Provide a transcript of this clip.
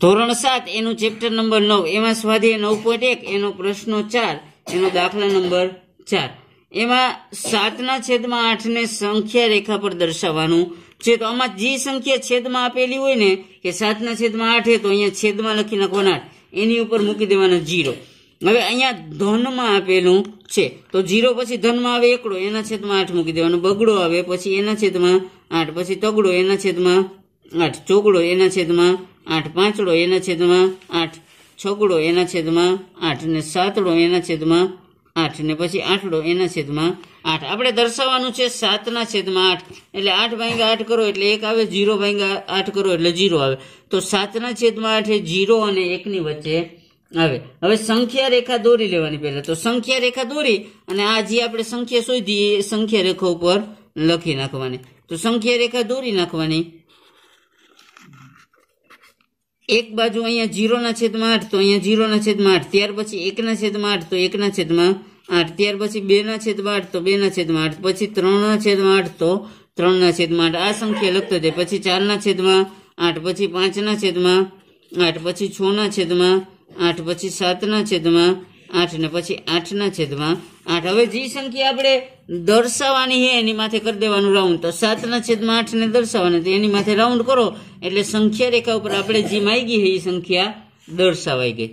ધોરણ સાત એનું ચેપ્ટર નંબર નવ એમાં સ્વાધ્યાય નવ પોઈન્ટ એક એનો પ્રશ્નો ચાર એનો દાખલા નંબર ચાર એમાં સાતના છેદમાં આઠને સંખ્યા રેખા પર દર્શાવવાનું છે તો આમાં જે સંખ્યા છેદમાં આપેલી હોય ને કે સાતના છેદમાં આઠ તો અહીંયા છેદમાં લખી નાખવાના એની ઉપર મૂકી દેવાનો જીરો હવે અહીંયા ધનમાં આપેલું છે તો જીરો પછી ધનમાં આવે એકડો એના છેદમાં આઠ મૂકી દેવાનો બગડો આવે પછી એના છેદમાં આઠ પછી તગડો એના છેદમાં આઠ ચોગડો એના છેદમાં આઠ પાંચડો એના છેદમાં આઠ છગડો એના છેદમાં આઠ ને સાતડો એના છેદમાં આઠ ને પછી આઠડો એના છેદમાં આઠ આપણે દર્શાવવાનું છે સાતના છેદમાં આઠ એટલે આઠ ભાંગા આઠ કરો એટલે એક આવે ઝીરો ભાંગા આઠ કરો એટલે ઝીરો આવે તો સાતના છેદમાં આઠ એ જીરો અને એકની વચ્ચે આવે હવે સંખ્યા રેખા દોરી લેવાની પહેલાં તો સંખ્યા રેખા દોરી અને આ જે આપણે સંખ્યા શોધી એ સંખ્યા રેખા ઉપર લખી નાખવાની તો સંખ્યા રેખા દોરી નાખવાની એક બાજુ અહીંયા જીરોના છેદમાં આઠ તો અહીંયા જીરોના છેદમાં આઠ ત્યાર પછી એકના છેદમાં આઠ તો એકના છેદમાં આઠ ત્યાર પછી બેના છેદમાં આઠ તો બેના છેદમાં આઠ પછી ત્રણના છેદમાં આઠ તો ત્રણના છેદમાં આઠ આ સંખ્યા લખતો જાય પછી ચારના છેદમાં આઠ પછી પાંચના છેદમાં આઠ પછી છના છેદમાં આઠ પછી સાતના છેદમાં આઠ ને પછી આઠના છેદમાં આઠ હવે જે સંખ્યા આપણે દર્શાવવાની છે એની માથે કરી દેવાનું રાઉન્ડ તો સાતના છેદમાં આઠને દર્શાવવાની તો એની માથે રાઉન્ડ કરો એટલે સંખ્યા રેખા ઉપર આપણે જે માગી છે એ સંખ્યા દર્શાવાઈ ગઈ